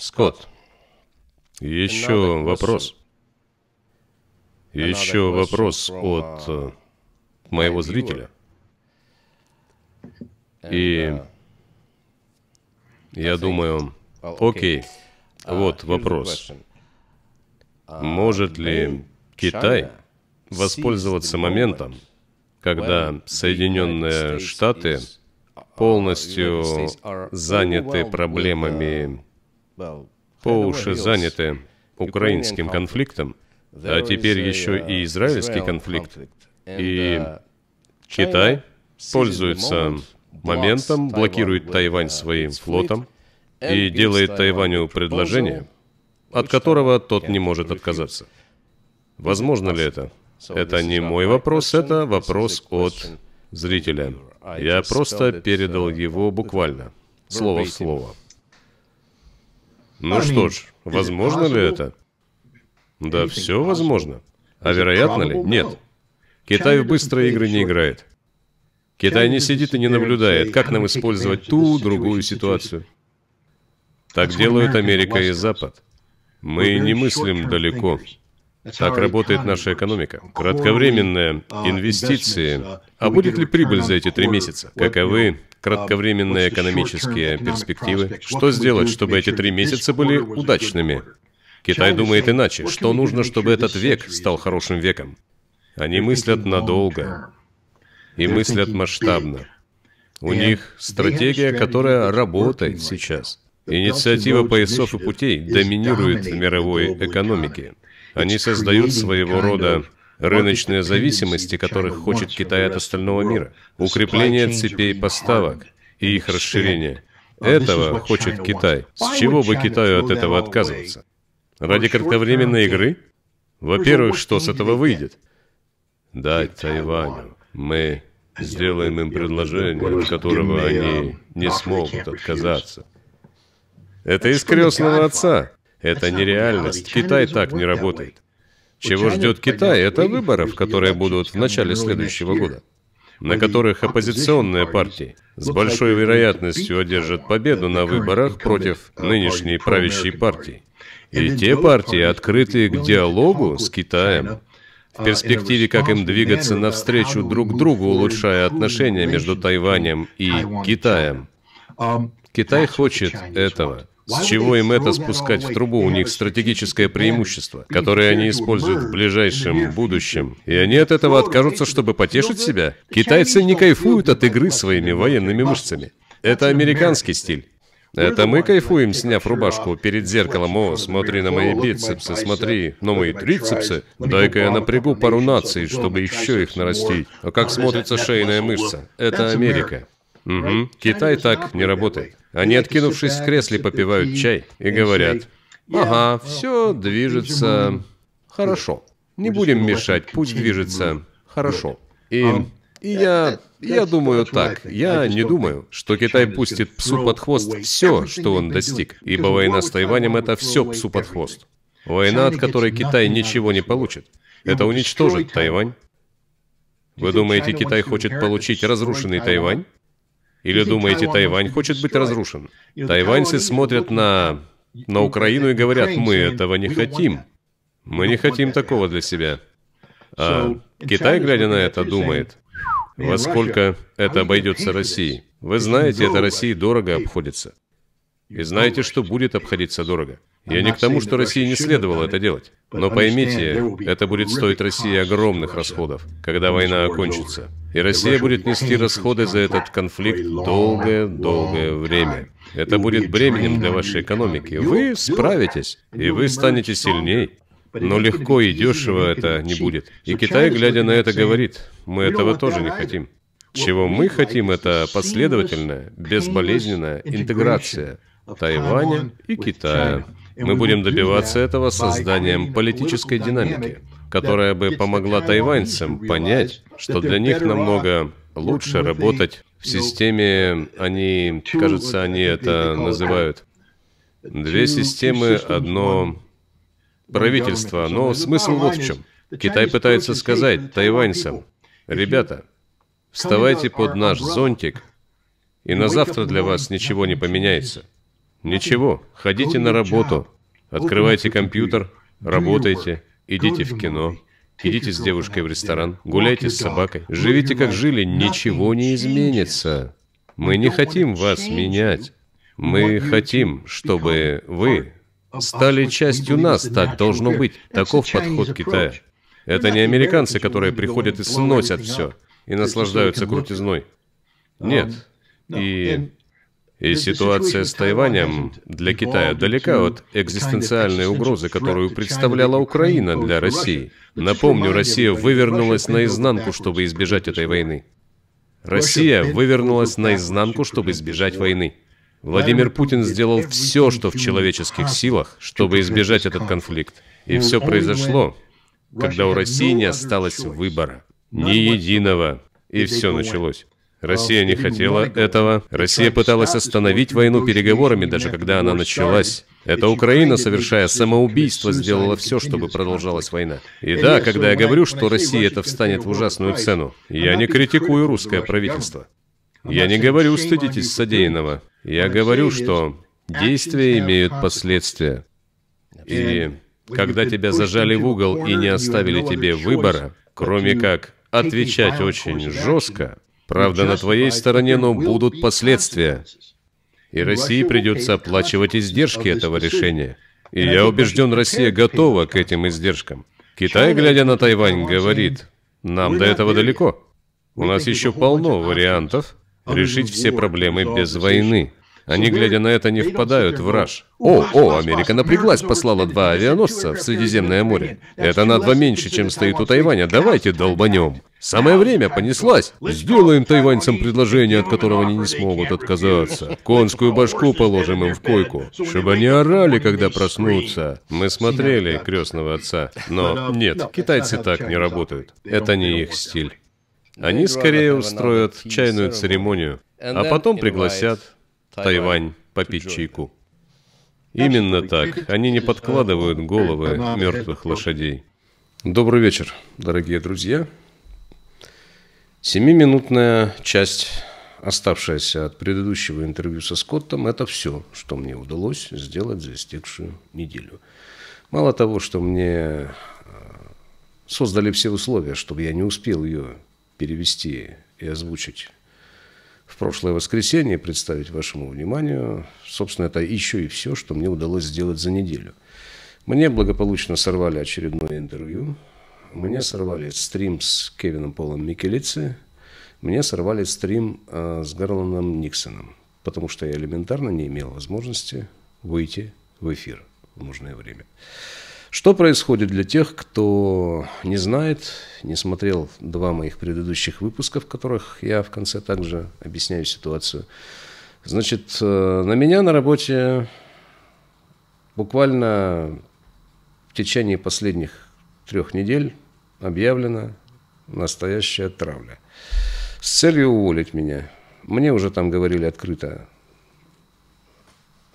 Скотт, еще вопрос. Еще вопрос от э, моего зрителя. И э, я думаю, окей, uh, вот вопрос. Uh, Может ли Китай воспользоваться моментом, когда Соединенные Штаты uh, полностью заняты проблемами по уши заняты украинским конфликтом, а теперь еще и израильский конфликт. И Китай пользуется моментом, блокирует Тайвань своим флотом и делает Тайваню предложение, от которого тот не может отказаться. Возможно ли это? Это не мой вопрос, это вопрос от зрителя. Я просто передал его буквально, слово в слово. Ну что ж, возможно ли это? Да все возможно. А вероятно ли? Нет. Китай в быстрые игры не играет. Китай не сидит и не наблюдает, как нам использовать ту, другую ситуацию. Так делают Америка и Запад. Мы не мыслим далеко. Так работает наша экономика. Кратковременные а, инвестиции. А, а будет ли прибыль за эти три месяца? Каковы кратковременные экономические перспективы? Что сделать, чтобы эти три месяца были удачными? Китай думает иначе. Что нужно, чтобы этот век стал хорошим веком? Они мыслят надолго и мыслят масштабно. У них стратегия, которая работает сейчас. Инициатива поясов и путей доминирует в мировой экономике. Они создают своего рода рыночные зависимости, которых хочет Китай от остального мира, укрепление цепей поставок и их расширение. Этого хочет Китай. С чего бы Китаю от этого отказываться? Ради кратковременной игры? Во-первых, что с этого выйдет? Дать Тайваню. Мы сделаем им предложение, от которого они не смогут отказаться. Это из крестного отца. Это нереальность. Китай так не работает. Чего ждет Китай, это выборов, которые будут в начале следующего года, на которых оппозиционные партии с большой вероятностью одержат победу на выборах против а нынешней правящей партии. И те партии открытые к диалогу с Китаем, в перспективе, как им а, двигаться навстречу друг другу, улучшая отношения между Тайванем и Китаем. Китай хочет этого. С чего им это спускать в трубу? У них стратегическое преимущество, которое они используют в ближайшем будущем. И они от этого откажутся, чтобы потешить себя. Китайцы не кайфуют от игры своими военными мышцами. Это американский стиль. Это мы кайфуем, сняв рубашку перед зеркалом. О, смотри на мои бицепсы, смотри на мои трицепсы. Дай-ка я напрягу пару наций, чтобы еще их нарастить. А как смотрится шейная мышца? Это Америка. Угу. Китай так не работает. Они, откинувшись в кресле, попивают чай и говорят, ага, ну, все ну, движется хорошо. Не будем мешать, пусть движется хорошо. И, и а, я, э, э, я думаю так, я не думаю, что Китай пустит псу под хвост все, что он достиг, ибо война с Тайванем – это все псу под хвост. Война, от которой Китай ничего не получит. Это уничтожит Тайвань. Вы думаете, Китай хочет получить разрушенный Тайвань? Или думаете, Тайвань хочет быть разрушен? Тайваньцы смотрят на, на Украину и говорят, мы этого не хотим. Мы не хотим такого для себя. А Китай, глядя на это, думает, во сколько это обойдется России. Вы знаете, это России дорого обходится. И знаете, что будет обходиться дорого. Я не к тому, что России не следовало это делать. Но поймите, это будет стоить России огромных расходов, когда война окончится. И Россия будет нести расходы за этот конфликт долгое-долгое время. Это будет бременем для вашей экономики. Вы справитесь, и вы станете сильней. Но легко и дешево это не будет. И Китай, глядя на это, говорит, мы этого тоже не хотим. Чего мы хотим, это последовательная, безболезненная интеграция Тайваня и Китая. Мы будем добиваться этого созданием политической динамики, которая бы помогла тайваньцам понять, что для них намного лучше работать в системе, они, кажется, они это называют, две системы, одно правительство. Но смысл вот в чем. Китай пытается сказать тайваньцам, ребята, вставайте под наш зонтик, и на завтра для вас ничего не поменяется. Ничего, ходите на работу, открывайте компьютер, работайте, идите в кино, идите с девушкой в ресторан, гуляйте с собакой, ну живите как жили, ничего не изменится. Ну Мы не хотим вас менять. Мы хотим, чтобы вы а стали частью нас, так должно быть. Таков подход Китая. Это не американцы, которые приходят и сносят все и наслаждаются крутизной. Нет. И эм, и ситуация с Тайванем для Китая далека от экзистенциальной угрозы, которую представляла Украина для России. Напомню, Россия вывернулась наизнанку, чтобы избежать этой войны. Россия вывернулась наизнанку, чтобы избежать войны. Владимир Путин сделал все, что в человеческих силах, чтобы избежать этот конфликт. И все произошло, когда у России не осталось выбора. Ни единого. И все началось. Россия не хотела этого. Россия пыталась остановить войну переговорами, даже когда она началась. Это Украина, совершая самоубийство, сделала все, чтобы продолжалась война. И да, когда я говорю, что Россия это встанет в ужасную цену, я не критикую русское правительство. Я не говорю «стыдитесь содеянного». Я говорю, что действия имеют последствия. И когда тебя зажали в угол и не оставили тебе выбора, кроме как отвечать очень жестко, Правда на твоей стороне, но будут последствия. И России придется оплачивать издержки этого решения. И я убежден, Россия готова к этим издержкам. Китай, глядя на Тайвань, говорит, нам до этого далеко. У нас еще полно а вариантов а решить все проблемы без войны. Они, глядя на это, не впадают в раж. О, о, Америка напряглась, послала два авианосца в Средиземное море. Это на два меньше, чем стоит у Тайваня. Давайте долбанем. Самое время, понеслась. Сделаем тайваньцам предложение, от которого они не смогут отказаться. Конскую башку положим им в койку, чтобы они орали, когда проснутся. Мы смотрели «Крестного отца», но нет, китайцы так не работают. Это не их стиль. Они скорее устроят чайную церемонию, а потом пригласят Тайвань попить чайку. Именно так. Они не подкладывают головы мертвых лошадей. Добрый вечер, дорогие друзья. Семиминутная часть, оставшаяся от предыдущего интервью со Скоттом, это все, что мне удалось сделать за истекшую неделю. Мало того, что мне э, создали все условия, чтобы я не успел ее перевести и озвучить в прошлое воскресенье представить вашему вниманию. Собственно, это еще и все, что мне удалось сделать за неделю. Мне благополучно сорвали очередное интервью. Мне сорвали стрим с Кевином Полом Микелици. Мне сорвали стрим э, с Гарланом Никсоном, потому что я элементарно не имел возможности выйти в эфир в нужное время. Что происходит для тех, кто не знает, не смотрел два моих предыдущих выпуска, в которых я в конце также объясняю ситуацию. Значит, э, на меня на работе буквально в течение последних трех недель объявлена настоящая травля. С целью уволить меня. Мне уже там говорили открыто,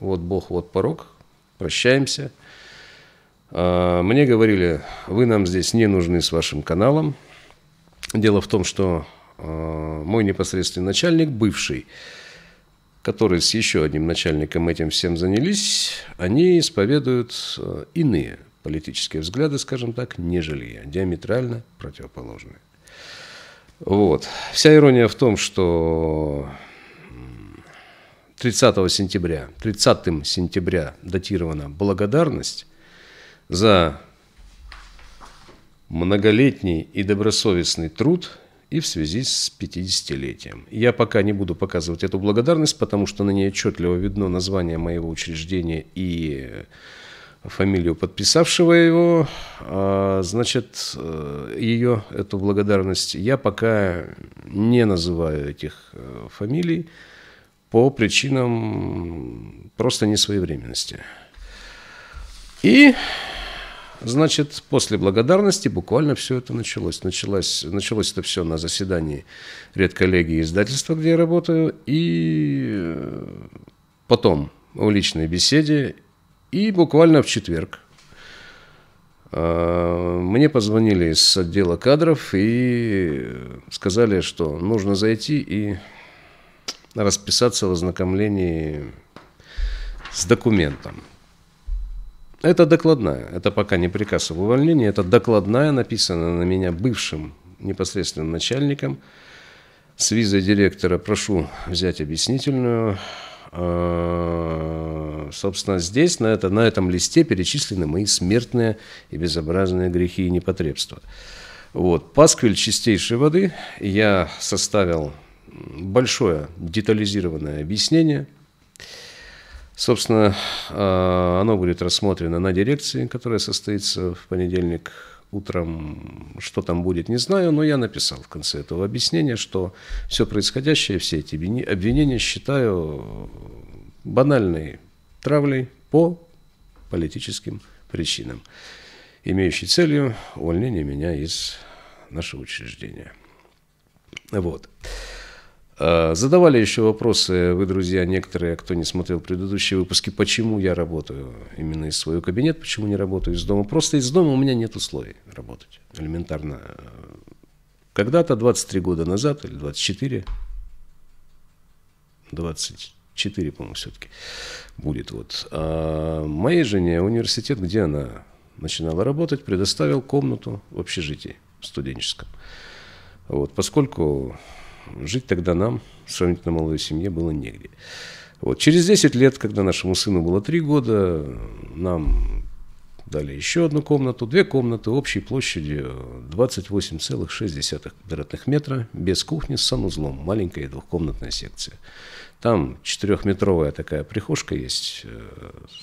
вот Бог, вот порог, прощаемся – а, мне говорили, вы нам здесь не нужны с вашим каналом. Дело в том, что а, мой непосредственный начальник, бывший, который с еще одним начальником этим всем занялись, они исповедуют а, иные политические взгляды, скажем так, нежели я, диаметрально противоположные. Вот. Вся ирония в том, что 30 сентября, 30 сентября датирована благодарность за многолетний и добросовестный труд и в связи с 50-летием. Я пока не буду показывать эту благодарность, потому что на ней отчетливо видно название моего учреждения и фамилию подписавшего его. А, значит, э, ее, эту благодарность, я пока не называю этих э, фамилий по причинам просто несвоевременности. И Значит, после благодарности буквально все это началось. Началось, началось это все на заседании редколлегии издательства, где я работаю, и э, потом в личной беседе, и буквально в четверг. Э, мне позвонили из отдела кадров и сказали, что нужно зайти и расписаться в ознакомлении с документом. Это докладная, это пока не приказ об увольнении, это докладная, написанная на меня бывшим непосредственным начальником. С визой директора прошу взять объяснительную. А, собственно, здесь на, это, на этом листе перечислены мои смертные и безобразные грехи и непотребства. Вот, пасквиль чистейшей воды я составил большое детализированное объяснение – Собственно, а, оно будет рассмотрено на дирекции, которая состоится в понедельник утром. Что там будет, не знаю, но я написал в конце этого объяснения, что все происходящее, все эти обвинения считаю банальной травлей по политическим причинам, имеющей целью увольнение меня из нашего учреждения. Вот. А, задавали еще вопросы вы, друзья, некоторые, кто не смотрел предыдущие выпуски, почему я работаю именно из своего кабинета, почему не работаю из дома. Просто из дома у меня нет условий работать элементарно. Когда-то, 23 года назад, или 24, 24, по-моему, все-таки будет. Вот. А моей жене университет, где она начинала работать, предоставил комнату в общежитии студенческом. Вот, поскольку Жить тогда нам, сравнительно молодой семье, было негде. Вот. Через 10 лет, когда нашему сыну было 3 года, нам дали еще одну комнату, две комнаты общей площадью 28,6 квадратных метра, без кухни с санузлом, маленькая двухкомнатная секция. Там четырехметровая такая прихожка есть, э,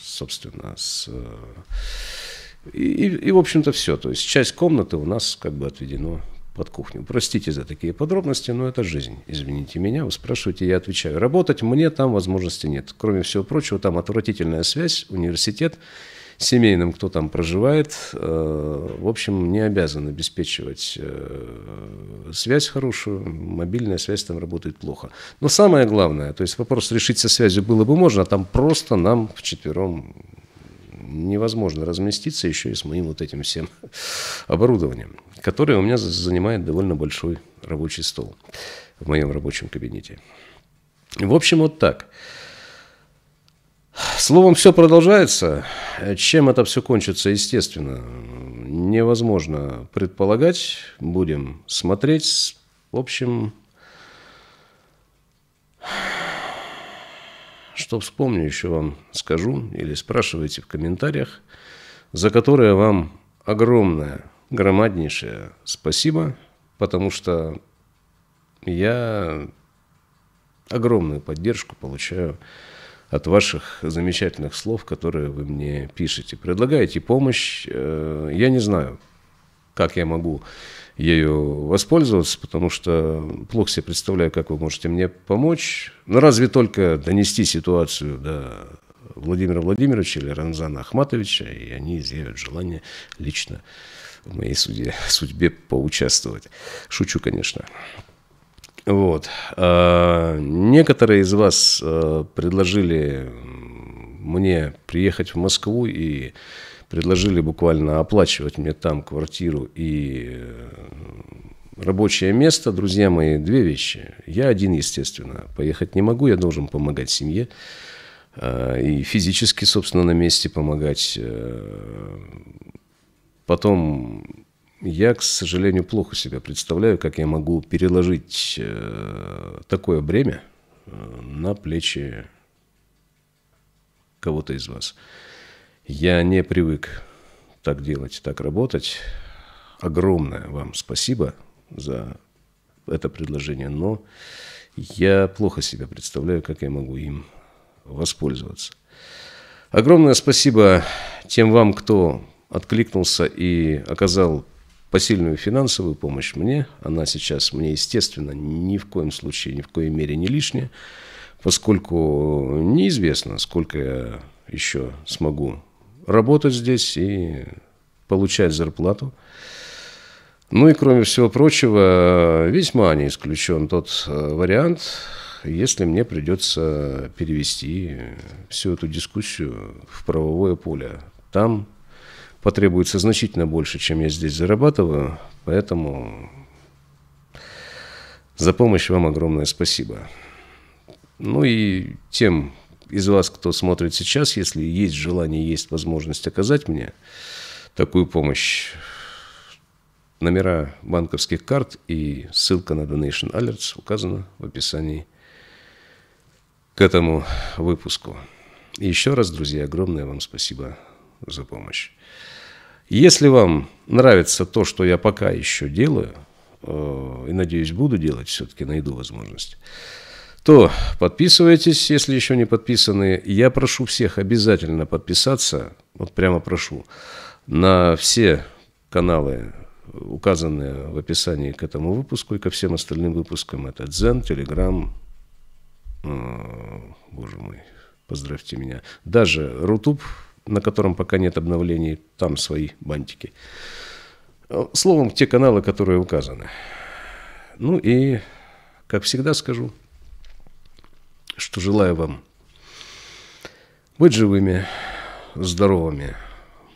собственно, с... Э, и, и, и в общем-то, все. То есть часть комнаты у нас как бы отведено под кухню. Простите за такие подробности, но это жизнь. Извините меня, вы спрашиваете, я отвечаю. Работать мне там возможности нет. Кроме всего прочего, там отвратительная связь, университет, семейным, кто там проживает, э, в общем, не обязан обеспечивать э, связь хорошую, мобильная связь там работает плохо. Но самое главное, то есть вопрос решить со связью было бы можно, а там просто нам вчетвером невозможно разместиться еще и с моим вот этим всем оборудованием, которое у меня занимает довольно большой рабочий стол в моем рабочем кабинете. В общем, вот так. Словом, все продолжается. Чем это все кончится, естественно, невозможно предполагать. Будем смотреть. В общем, что вспомню, еще вам скажу или спрашивайте в комментариях, за которое вам огромное, громаднейшее спасибо, потому что я огромную поддержку получаю от ваших замечательных слов, которые вы мне пишете. Предлагаете помощь, э, я не знаю, как я могу ею воспользоваться, потому что плохо себе представляю, как вы можете мне помочь. Но ну, разве только донести ситуацию до Владимира Владимировича или Ранзана Ахматовича, и они изъявят желание лично в моей судьбе, судьбе поучаствовать. Шучу, конечно. Вот. А, некоторые из вас а, предложили мне приехать в Москву и предложили буквально оплачивать мне там квартиру и э, рабочее место, друзья мои, две вещи. Я один, естественно, поехать не могу, я должен помогать семье э, и физически, собственно, на месте помогать. Э. Потом я, к сожалению, плохо себя представляю, как я могу переложить такое бремя на плечи кого-то из вас. Я не привык так делать, так работать. Огромное вам спасибо за это предложение, но я плохо себе представляю, как я могу им воспользоваться. Огромное спасибо тем вам, кто откликнулся и оказал посильную финансовую помощь мне. Она сейчас мне, естественно, ни в коем случае, ни в коей мере не лишняя, поскольку неизвестно, сколько я еще смогу работать здесь и получать зарплату. Ну и кроме всего прочего, весьма не исключен тот э, вариант, если мне придется перевести всю эту дискуссию в правовое поле. Там потребуется значительно больше, чем я здесь зарабатываю, поэтому за помощь вам огромное спасибо. Ну и тем, из вас, кто смотрит сейчас, если есть желание, есть возможность оказать мне такую помощь, номера банковских карт и ссылка на Donation Alerts указана в описании к этому выпуску. И еще раз, друзья, огромное вам спасибо за помощь. Если вам нравится то, что я пока еще делаю, э, и надеюсь, буду делать, все-таки найду возможность, то подписывайтесь, если еще не подписаны. Я прошу всех обязательно подписаться, вот прямо прошу, на все каналы, указанные в описании к этому выпуску и ко всем остальным выпускам. Это Дзен, Телеграм, а, боже мой, поздравьте меня. Даже Рутуб, на котором пока нет обновлений, там свои бантики. А, словом, те каналы, которые указаны. Ну и, как всегда скажу, что желаю вам быть живыми, здоровыми,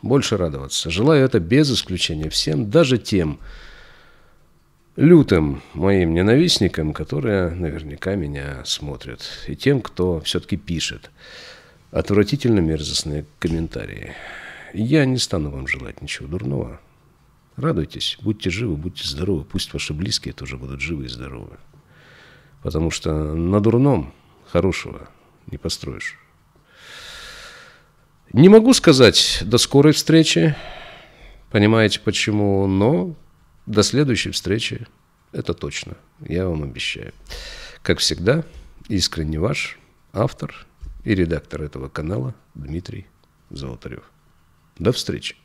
больше радоваться. Желаю это без исключения всем, даже тем лютым моим ненавистникам, которые наверняка меня смотрят, и тем, кто все-таки пишет отвратительно мерзостные комментарии. Я не стану вам желать ничего дурного. Радуйтесь, будьте живы, будьте здоровы. Пусть ваши близкие тоже будут живы и здоровы. Потому что на дурном хорошего не построишь. Не могу сказать до скорой встречи, понимаете почему, но до следующей встречи это точно, я вам обещаю. Как всегда, искренне ваш автор и редактор этого канала Дмитрий Золотарев. До встречи!